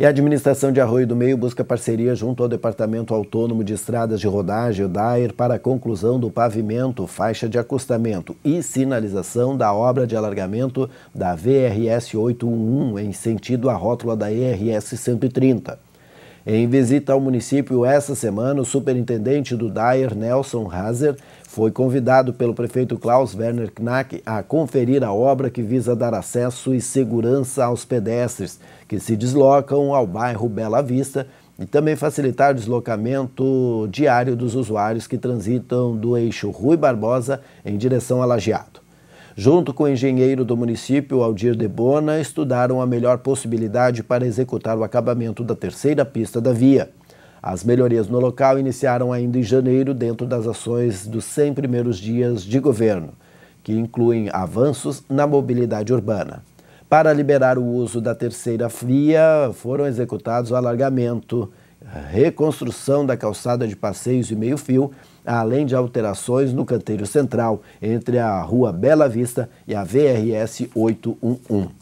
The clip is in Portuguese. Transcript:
E a Administração de Arroio do Meio busca parceria junto ao Departamento Autônomo de Estradas de Rodagem, o DAER, para a conclusão do pavimento, faixa de acostamento e sinalização da obra de alargamento da VRS 811 em sentido à rótula da ERS 130. Em visita ao município essa semana, o superintendente do DAER, Nelson Hazer, foi convidado pelo prefeito Klaus Werner Knack a conferir a obra que visa dar acesso e segurança aos pedestres que se deslocam ao bairro Bela Vista e também facilitar o deslocamento diário dos usuários que transitam do eixo Rui Barbosa em direção a Lajeado junto com o engenheiro do município Aldir de Bona, estudaram a melhor possibilidade para executar o acabamento da terceira pista da via. As melhorias no local iniciaram ainda em janeiro, dentro das ações dos 100 primeiros dias de governo, que incluem avanços na mobilidade urbana. Para liberar o uso da terceira via, foram executados o alargamento reconstrução da calçada de passeios e meio-fio, além de alterações no canteiro central entre a Rua Bela Vista e a VRS 811.